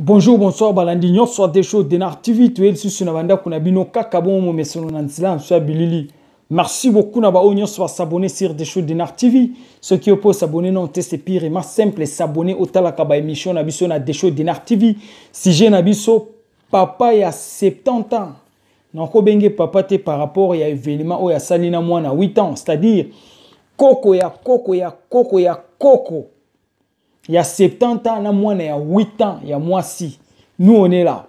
bonjour bonsoir Balandignon, soit des choses, denar tv tu es na bandako na bino kaka bongo momeseno na nzela na biso ya bilili merci beaucoup na baoyo soit s'abonner sur de show denar tv Ceux qui mpo s'abonner non c'est pire ma simple s'abonner sabone otalaka baémission na biso na de show denar tv j'ai na biso papa a 70 ans nakobenge papa te par rapport a événement oh, a ya na mwana 8 ans c'est-à-dire koko ya koko ya koko ya koko ya 70 ans na mwana ya 8 ans ya mwasi nous on est là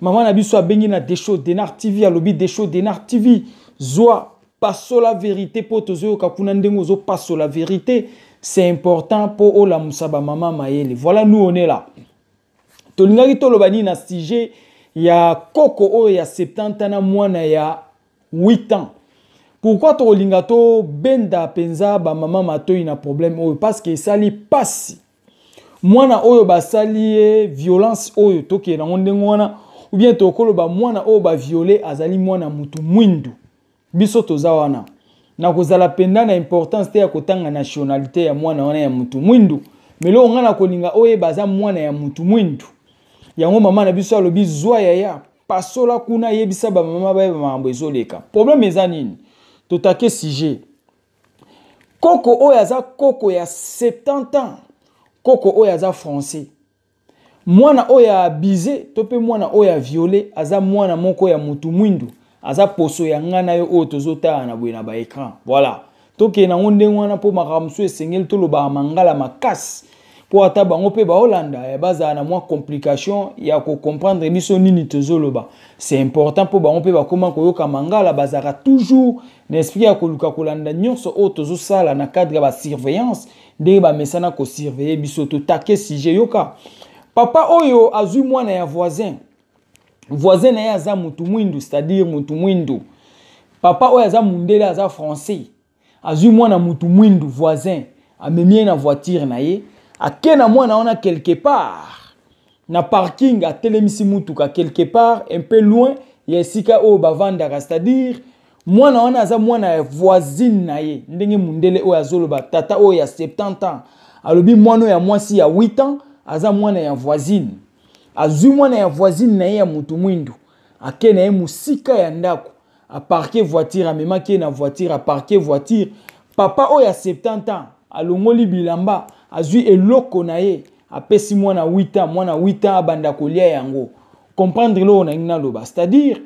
mama na biso abengi na desho denar tv alobi desho denar tv zwa pasola vérité mpo tozoyoka kuna ndenge ozopasola vérité c'est important mpo olamusa oh, bamama mayele voilà nous on est là tolingaki toloba nini na sujet ya koko oyo ya 70 ans na mwana ya 8 ans pourkui tokolinga tobenda mpenza bamama matoi na problème oyo oh, parce que esali mpasi mwana oyo basali ye violence oyo tokee nango ndenge wana ou bien tokoloba mwana oyo baviole azali mwana mutu mwindu biso toza wana na kozala mpenza na importance te ya kotanga nationalité ya mwana wana ya mutu mwindu me loko ngai na kolinga oyeba aza mwana ya mutu mwindu yango mama na biso alobi zwa yaya pasola kuna yebisa bamama bayeba makambo ezoleka probleme eza nini totake sujet koko oyo aza koko ya 70 ans koko oyo aza français mwana oyo aabize to mpe mwana oyo aviole aza mwana moko ya motu mwindu aza poso ya ngai na yo oyo tozotala na boye na baécran voilà tokee nango ndenge wana mpo makambo mosusu esengeli tolobaka mangala makasi mpo ata bango mpe baolanda eh, bazala na mwa complication ya kocomprendre biso nini tozoloba c'est important mpo bango mpe bakóma koyoka mangala bazalaka toujours na esprit ya koluka kolanda nyonso oyo tozosala na cadre ya basurveillance ndenge bamesana kosurveye biso totake sujet yoka papa oyo azwi mwana ya voisin voisin na ye aza motu mwindu c'est-à-dire motu mwindu papa oyo aza mondele aza français azwi mwana motu mwindu voisin amemi ye na voiture na ye ake na mwana wana quelque part na parking atelemisi mutuka quelque part un peu loin ya esika oyo bavandaka c'est-à-dire mwana wana aza mwana ya voisine na ye ndenge mundele oyo azoloba tata oyo ya 70 ans alobi mwana oyo ya mwasi ya 8 ans aza mwana ya voisine azwi mwana ya voisine na ye ya motu mwindu ake na ye mosika ya ndako aparke voiture amemaki ye na voiture aparke voiture papa oyo ya 70 ans alongoli bilamba azwi eloko na ye apesi mwana 8 ans mwana 8 ans abanda kolia yango comprendre loo nangi naloba c'est-à-dire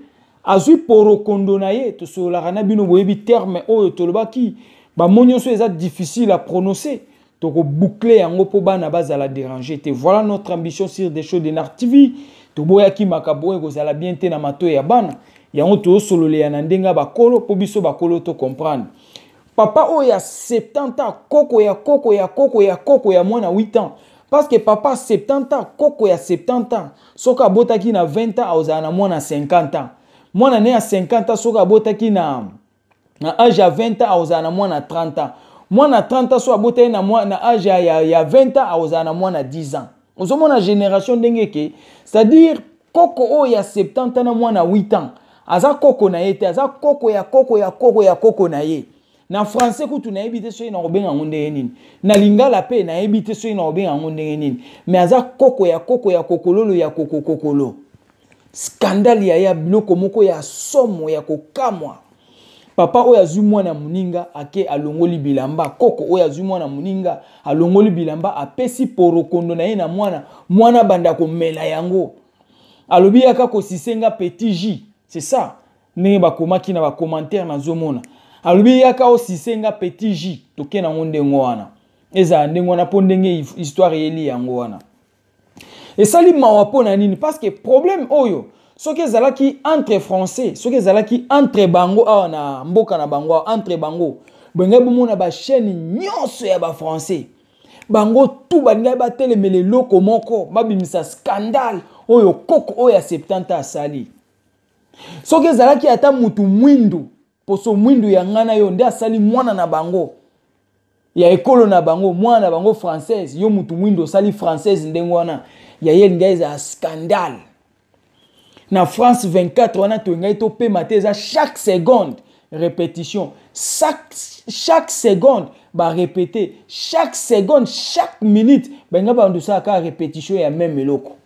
azwi porokondo na ye tosololaka na bino boyebi terme oyo tolobaki bamo nyonso eza difficile à prononcer tokobukle yango mpo bana bazala dérange te voilà notre ambition sur des show de nar tv toboyaki makambo oyo ekozala bien te na matoi ya bana yango tozosololela na ndenge ya bakolo mpo biso bakolo tocomprendre papa oyo ya 70 ans koko ya koko ya koko ya koko ya mwana 8 ans parce que papa 70 ans koko ya 70 ans soki abotaki na 20 ans akozala na mwana 50 ans mwana ne ya 50 ans soki abotaki na na age ya 20 ans akozala na mwana 30 ans mwana 30 ans so abotaki na, mwa, na age ya, ya 20 ans akozala na mwana 10 ans ozomona génération ndenge eke c'est-à-dire koko oyo ya 70 ans na mwana 8 ans aza koko na ye te aza koko ya koko ya koko ya koko na ye na français kutu nayebi te soki nakobenga yango ndenge nini na lingala mpe nayebi te soki nakobenga yango ndenge nini me aza koko ya koko ya kokololo ya kokokokolo koko, koko. skandale ya ye ya biloko moko ya somo ya kokamwa papa oyo azwi mwana moninga ake alongoli bilamba koko oyo azwi mwana moninga alongoli bilamba apesi porokondo na ye na mwana mwana banda komela yango alobi yaka kosisenga petit j c'est ça ndenge bakomaki na bacommentaire nazomona alobi yaka osisenga petit j tokei nango ndenge wana ezala ndenge wana mpo ndenge histoire eyeli yango wana esali mawa mpo na nini parce que problème oyo soki ezalaki entre français soki ezalaki entre bango awa na mboka na bango awa entre bango bongai bomona bachaîne nyonso ya bafrançais bango tu balingai batelemela eloko moko babimisa skandale oyo koko oyo ya septante asali soki ezalaki ata mutu mwindu poso mwindu ya ngai na yo nde asali mwana na bango ya ekolo na bango mwana na bango française yo mutu mwindu osali française ndenge wana ya ye elingi ezala scandale na france 24 wana tolingai topema te eza chaque seconde répétition chaque, chaque seconde barépéte chaque seconde chaque minute benga bandu osala kaka répétition ya meme eloko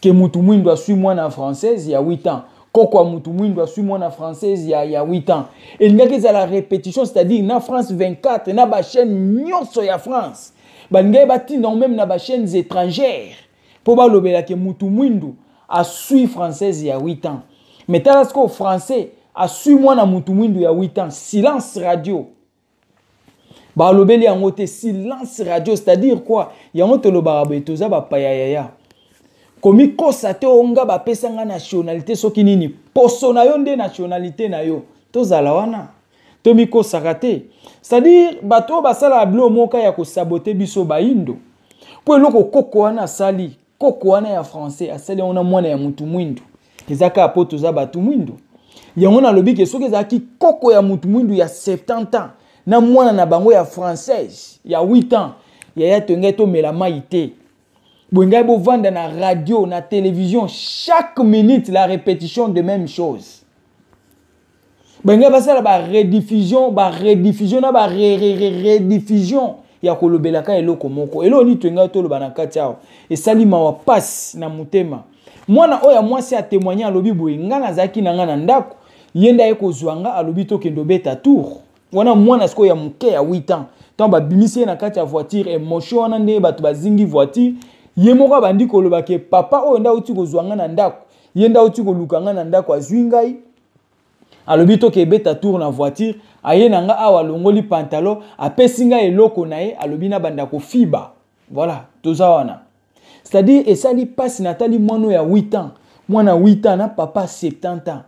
ke mutu mwindu aswi mwana française ya 8 ans kokwa mutu mwindu aswi mwana française ya, ya 8 ans elingaki ezala répétition c'est-à-dire na france 24 na bachaîne nyonso ya france balingai batindango meme na bachaînes étrangères mpo balobelaki mutu mwindu asui française ya 8 ans me tala sikoyo français asui mwana mutu mwindu ya 8 ans silence radio balobeli yango te silence radio c'est-à-dire quoi yango tolobaka boye toza bapayayaya komikosa te onga bapesa nga nationalité soki nini poso na yo nde nationalité na yo tozala wana tomikosaka te c'est-à-dire bato oyo basalaka bilo moka ya kosabote biso bayindo mpo eloko koko wana asali koko wana ya français asali yango na mwana ya motu mwindu eza kaka mpo toza bato mwindu yango nalobi ke soki ezalaki koko ya motu mwindu ya 70 ans na mwana na bango ya française ya 8 ans yaya tongai tomela mai te bongai bovanda na radio na télévision chaque minute la répétition de même chose bongai basala barediffusion barediffusion na barereredifusion ya kolobelaka eloko moko eloko nini toyengai toloba na kati awa esali mawa pasi na motema mwana oyo mwasi atemoigne alobi boye ngai nazalaki na ngai na ndako ye nde aye kozwa nga alobi tokende obeta tour wana mwana sikoyo ya moke ya 8 ans ntango babimisi ye na kati ya voiture emoshe wana nde bato bazingi voiture ye moko abandi kolobake papa oyo nde auti kozwa nga na ndako ye nde auti koluka nga na ndako azwi ngai alobi tokebeta tour na voiture aye nanga awa alongoli pantalo, apesi ngai eloko na ye alobi na banda fiba. voilà toza wana c'est-à-dire esali mpasi natali mwana ya 8 ans mwana 8 ans na papa 70 ans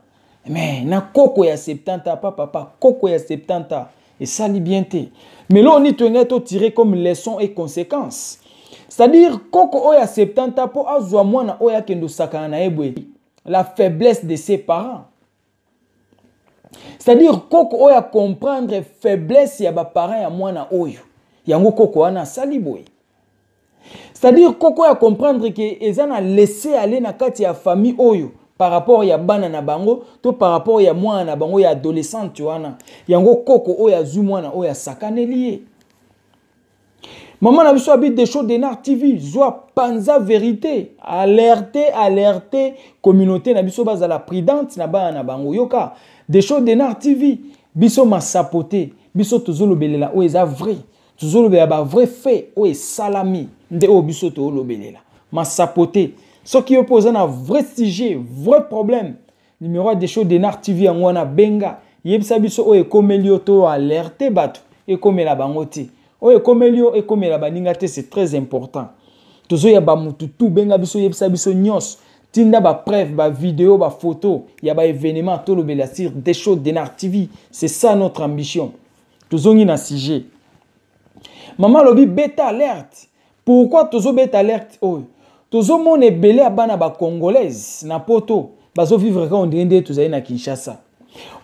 mais na koko ya 70 ans pa papa koko ya 70 ans Et li bien te mais lo oni to totire comme leçon et conséquence c'est-à-dire koko oya ya 70 ans po azwa mwana oya akende osakana na ye la faiblesse de ses parents c'est-à-dire koko oyo akomprendre faiblesse ya baparent ya mwana oyo yango koko wana asali boye c'est-à-dire koko oyo akomprendre ke eza na laisse ale na kati ya famille oyo par rapport ya bana na bango to par rapport ya mwana na bango ya adolescente wana yango koko oyo azwi mwana oyo asakaneli ye mama na biso abi desho denar tv zwa panza vérité alerte alerte communauté na biso bazala prudente na bana na bango yoka desho denar tv biso masapo te biso tozolobelela oyo eza vrai tozolobelela bavrai fait oyo esalami nde oyo biso tolobelela masapo te soki yo mpo oza na vrai sujet vrai problème numéro ya desho denar tv yango wana benga yebisa biso oyo ekomeli yo to alerte bato ekomela bango te oyo ekomeli yo ekomela baninga te c'est très important tozoya bamutu tu benga biso yebisa biso nyonso tinda bapreve bavideo bafoto ya baévénement tolobela sur des choses denar tv c'est ça notre ambition tozongi na sujet mama alobi beta alerte pourquoi tozobeta alerte oyo oh, tozomona ebele ya bana bacongolaise na poto bazovivre ka ondire nde tozali na kinshasa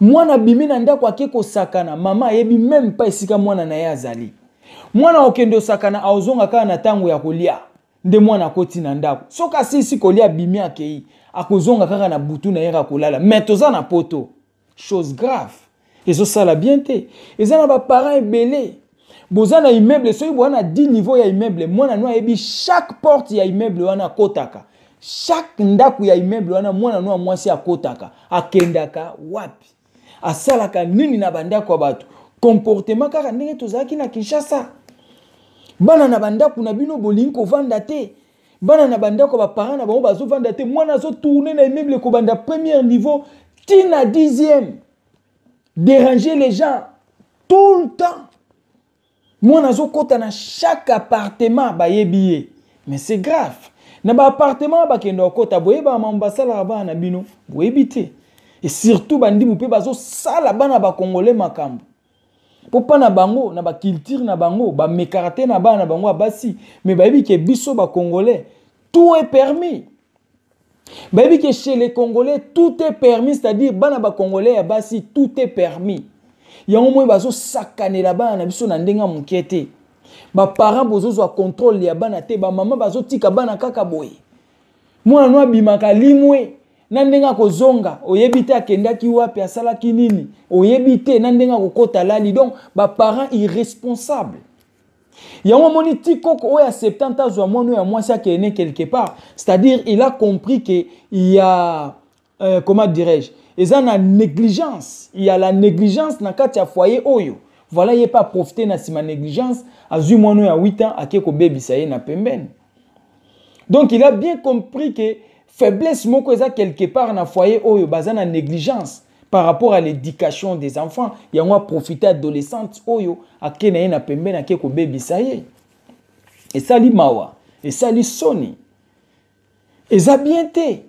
mwana abimi na ndako ake kosakana mama ayebi meme mpa esika mwana na ye azali mwana okende osakana aozonga kaka na ntango ya kolia nde mwana akoti na ndako soki asilisi kolia abimi akei akozonga kaka na butu na yere akolala me toza na poto chose grave ezosala bien te eza na baparent ebele boza na immeuble soki boza na 10 niveau ya immeuble mwana no ayebi chaque porte ya immeuble wana akotaka chaque ndako ya immeuble wana mwana no ya mwasi akotaka akendaka wapi asalaka nini na bandako ya bato comportement kaka ndenge tozalaki na kinshasa bana na bandako na bino bolingi kovanda te bana na bandako baparent na bango bazovanda te mwana azotourne na immeuble kobanda premier niveau tina dixième déranger les gens tout le temps mwana azokɔta na chaque appartement bayebi ye mais c'est grave na baappartement bakenda kokɔta boyebaka mambo basalaka bana na bino boyebi te e surtout bandimu mpe bazosala bana bakongole makambo mpopa na bango na baculture na bango bamekaka te na bana na bango ya basi me bayebi ke biso bacongolais tout est permis bayebi ke chez les congolais tout est permis c'est-à-dire bana bacongolais ya basi tout est permis yango moi bazosakanela bana na biso na ndenge ya moke te baparent bozozwa contrôle ya bana te bamama bazotika bana kaka boye mwana no abimaka limwe na kozonga. ou oyebi akenda akendaki wapi asalaki nini oyebite n'andenga na ndenge akokɔta lali donc parent irresponsable yango amoni ti koko oyo aseptante azwa mwana oyo ya mwasi quelque part c'est-à-dire il a compris ke ya euh, comment dirais-je a na négligence y a la négligence na kati ya foyer oyo voilà ye pa profite na nsima négligence azwi mwana oyo ya 8 ans ake kobebisa ye na pembeni donc il a bien compris que faiblesse moko eza quelque part na foyer oyo baza na négligence par rapport à l'éducation des enfants yango aprofite adolescente oyo ake na ye na pembeni ake kobebisa ye esali mawa esali soni eza bien te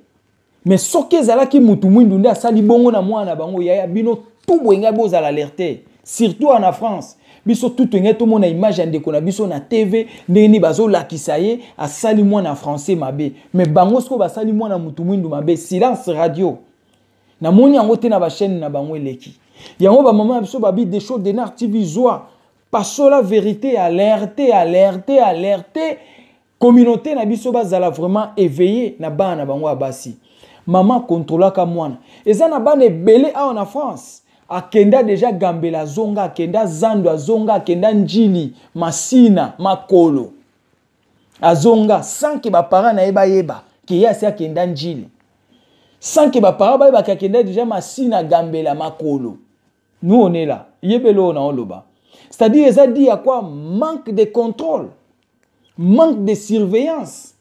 mais soki ezalaki motu mwindu nde asali bongo na mwana na bango yaya bino tu boyengai bozala alerte surtout en france biso tutu ngai tomona image ya ndeko na biso na tv ndenge nini bazolakisa ye asali mwana français mabe me bango sikoyo basali mwana motu mwindu mabe silence radio namoni yango te na bachaîne na bango eleki yango bamama ya biso babi des choses denar divisoire pasola vérité alerte alerte alerte communauté na biso bazala vraiment éveillé na bana na bango ya basi mama kontrolaka mwana eza na bana ebele awa na france akenda deja gambela azonga akenda zando azonga akenda njili masina makolo azonga sanke baparent na ye bayeba ke ye asi akenda njili sanke baparent bayebaki akenda deja masina agambela makolo nu on est là yebele oyo na oloba c'est-à-dire eza di ya kua manque de contrôle manque de surveillance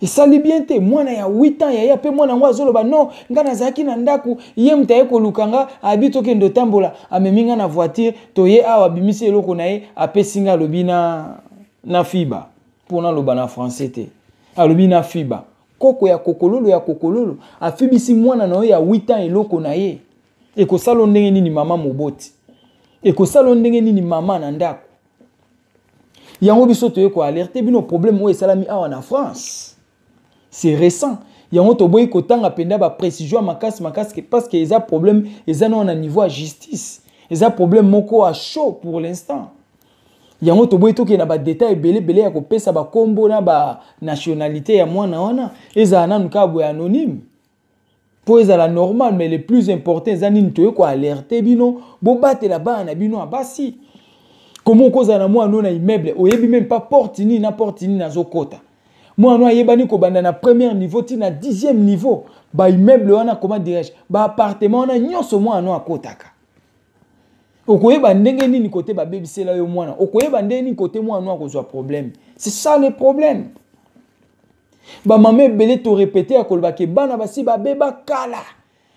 esali bien te mwana ya 8 ans yaya mpe mwana yango azoloba non ngai nazalaki na ndako ye mutu aye koluka nga abi tokende otambola amemi nga na voiture toye awa abimisi eloko na ye apesi nga alobi na, na fiba mpona aloba na français te alobi na fiba koko ya kokololo ya kokololo afibisi mwana na ye ya 8 ans eloko na ye ekosala ndenge nini mama moboti ekosala ndenge nini mama na ndako yango biso toye koalerte bino problème oyo esalami awa na france c'est récent yango toboyi kotanga mpenza baprécision ya makasi makasi parce que eza problème eza nao na niveau ya justice eza problème moko ya chaud pour l'instant yango toboyi tokende na badetail ebelebele ya kopesa bakombo na banationalité ya mwana wana ezala nanu kaka boye anonyme mpo ezala normal mais le plus important eza nini toye koalerte bino bobatela bana na bino ya basi komo okozala na mwana no na immeuble oyebi meme mpa porte nini na porte nini nazokɔta mwana ayebani kobanda na premier niveau ti na dixième niveau baimmeuble wana comment dirais-je baappartement wana nyonso mwana akotaka okoyeba ndenge nini kote babebisela yo mwana okoyeba ndenge nini kote mwana akozwa problème c'est ça le problème bamama ebele torepete ya koloba ke bana basi babeba kala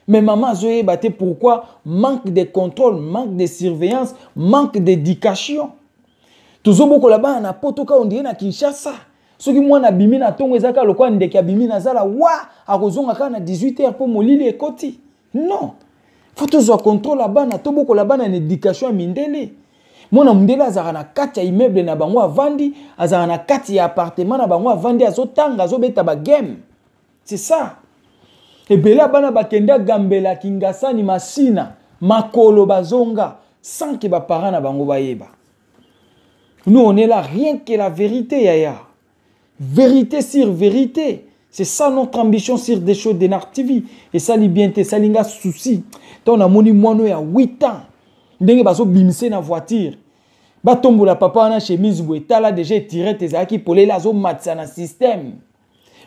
me mama azoyeba te pourquoi manque de contrôle manque de surveillance manque d'éducation tozobokola bana na poto ka ondie na kinshasa soki mwana abimi na ntongo eza kaka lokola ndeke abimi nazala wa akozonga kaka na 18 heure mpo molili ekoti non fo tozwa contrôle ya bana tobokola bana na éducation ya mindele mwana mondele azalaka na kati ya immeuble na bango avandi azalaka na kati ya appartement na bango avandi azotanga azobeta bagame c'est ça ebele bana bakende agambela kingasani masina makolo bazonga sans ke baparent na bango bayeba nous on est là rien que la vérité yaya Vérité sur vérité. C'est ça notre ambition sur des choses de NAR TV. Et ça, li bien ça linga souci. on a il y ya 8 ans. Ndenge baso bimse na voiture. Ba tombo la papa na chemise bo là déjà tiré tes aki polé la zo matsa na système.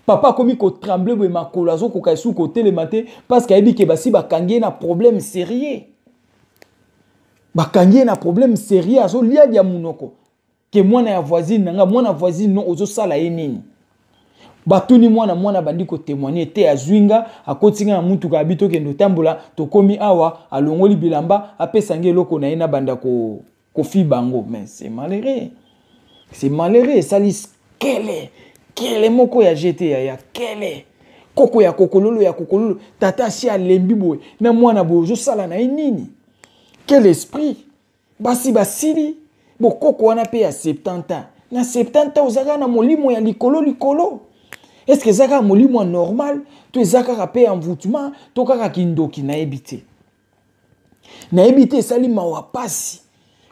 Papa komi ko tremble bo makolo azo ko kaisu ko telemate parce ba si ba bakangie na problème sérieux. Bakangie na problème sérieux azo liadi ya munoko. ke mwana ya voisine nanga mwana voisine no ozosala ye nini batuni mwana mwana abandi kotemoigne te azwi nga akoti nga na mutuka abi tokende otambola tokómi awa alongoli bilamba apesa nge eloko na ye na banda kofi ko bango mais c'est malheureux c'est malheureux esali kele kele moko ya jete ya, ya kele koko ya kokololo ya kokololo tata asi alembi boye na mwana boye ozosala na ye nini quel esprit basi basili bokoko wana mpe ya 70 ans na 70 ans oza kaka na molimo ya likolo likolo estce eza kaka molimo ya normal to eza kaka mpe ya mvutuma to kaka kindoki nayebi te nayebi te esali mawa pasi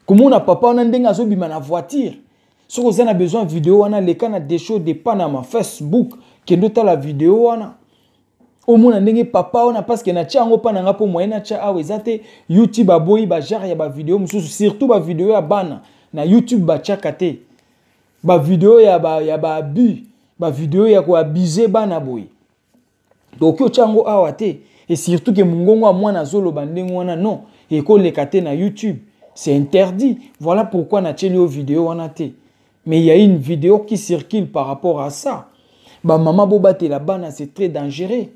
komona papa wana ndenge azobima na voiture soki oza na besoin video wana leka na desho depa na ma facebook kende otala video wana omona ndenge papa wana parceke na tia yango mpa na nga mpo moye na awa eza te youtube aboyi bajare ya bavideo mosusu surtout bavideo ya bana na youtube batiaka te bavideo ya baabu ya ba bavideo ya koabize bana boye okoki otia yango awa te e surtout ke mongongo ya mwana azoloba ndenge wana non ekoleka te na youtube c'est interdit voilà pourquoi natieli yo video wana te mais il y a une vidéo qui circule par rapport à ça bamama bo la bana c'est très dangereux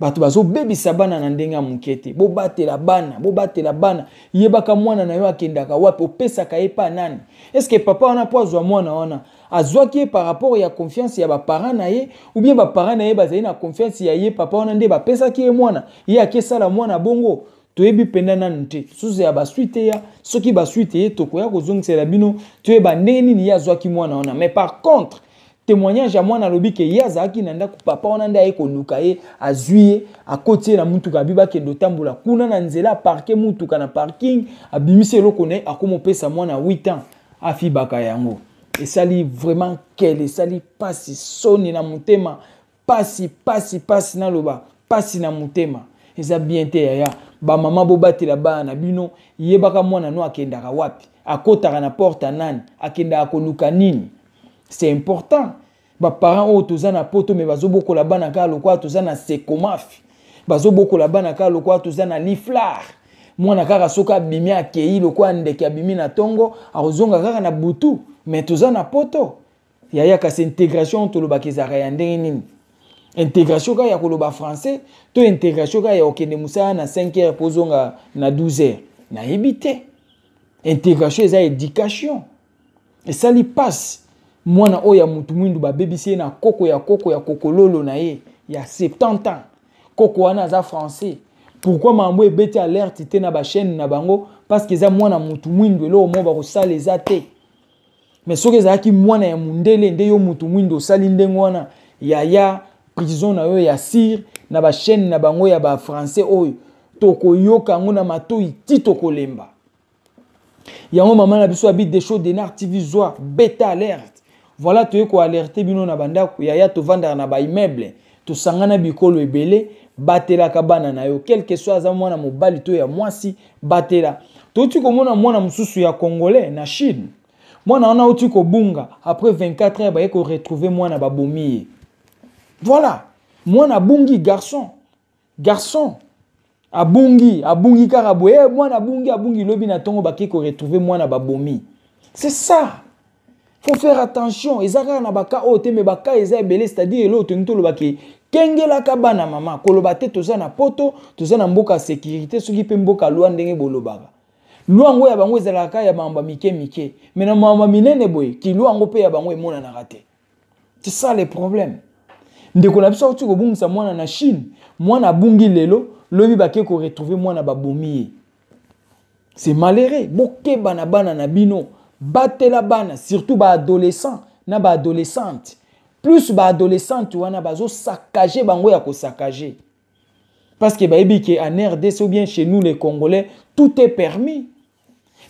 bato bazobebisa bana na ndenge ya moke te bobatela bana bobatela bana yebaka mwana na yo akendaka wapi opesaka ye mpa nani estceke papa wana mpo azwa mwana wana azwaki ye par rapport ya confiance ya baparent na ye ou bien baparent na ye bazali na confiance ya ye papa wana nde bapesaki ye mwana ye akesala mwana bongo toyebi mpenza nanu te susu ya baswi te ya soki baswi te ye tokoya kozongisela bino toyeba ndenge nini ye azwaki mwana wana mais par contre témoignage ya mwana alobi ke ye azalaki na ndako papa wana nde aye koluka ye azwi ye akoti ye na mutuka abi bakende otambola kuna na nzela aparke mutuka na parking abimisi eloko na ye akomopesa mwana 8 ans afibaka yango esali vraiment kele esali pasi soni na motema pasi pasi pasi naloba pasi na motema eza bien te yaya bamama bobatela bana na bino yebaka mwana no akendaka wapi akotaka na porte ya nani akendaka koluka nini c'est important baparent oyo toza na poto me bazobokola bana kaka lokola toza na sekomafi bazobokola bana kaka lokola toza na liflar mwana kaka soki abimi akei lokola ndeke abimi na ntongo akozonga kaka na butu me toza na poto yaya kasi intégration tolobaka ezalaka ya ndenge nini intégration kaka ya koloba français to intégration kaka ya kokende mosala na 5 heure mpo ozonga na 12 heure nayebi te intégration eza éducation esali passe mwana oyo ya mutu mwindu babebisi ye na koko ya koko ya kokololo na ye ya 70 ans koko wana aza français pourkui mambo ebeti alerte te na bachaîne na bango parceke eza mwana mutu mwindu eloko moko bakosala eza te mais soki ezalaki mwana ya mondele nde yo mutu mwindu osali ndenge wana yaya prison na yo ya sire na bachaîne na bango ya bafrançais oyo tokoyoka yango na matoi ti tokolemba yango mama na biso abi desho denard tv zwa beta alerte voilà toye koalerte bino na bandako yaya tovandaka na baimmeuble tosangana bikolo ebele batelaka bana na yo kelke so aza mwana mobali to ya mwasi batela touti komona mwana mosusu ya congolais na chine mwana wana auti kobunga après 24 heures baye koretrouve mwana babomi ye voilà mwana abungi garçon garçon abungi abungi kaka boye eh, mwana abungi abungi lobi na ntongo bake koretrouve mwana babomi c'est ça faut faire attention eza kaka na baka oyo te me baka eza ebele c'est-à-dire eloo toni tolobaki kengelaka bana mama koloba te toza na poto toza na mboka ya sécurité soki mpe mboka lwa ndenge bolobaka lwa yango ya bango ezalaka kaka ya maamba mike mike me na maamba minene boye kilwa yango mpe ya bango emonanaka te c'est ça le problème ndeko na biso akuti kobungisa mwana na chine mwana abungi lelo lobi bake koretrouve mwana babomi ye c'est malheureux bokebana bana na bino batela bana surtout baadolescent na baadolescente plus baadolescente wana bazosakage bango ya kosakage parce que bayebi ke en rdc ou bien chez nous les congolais tout est permis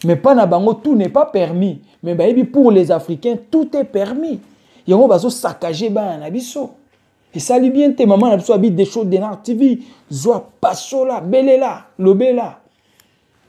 mais mpa na bango tout n'est pas permis mais bayebi pour les africains tout est permis yango bazosakage bana na biso esali bien te mama na biso abi dechaud denar tv zwa pasola belela lobela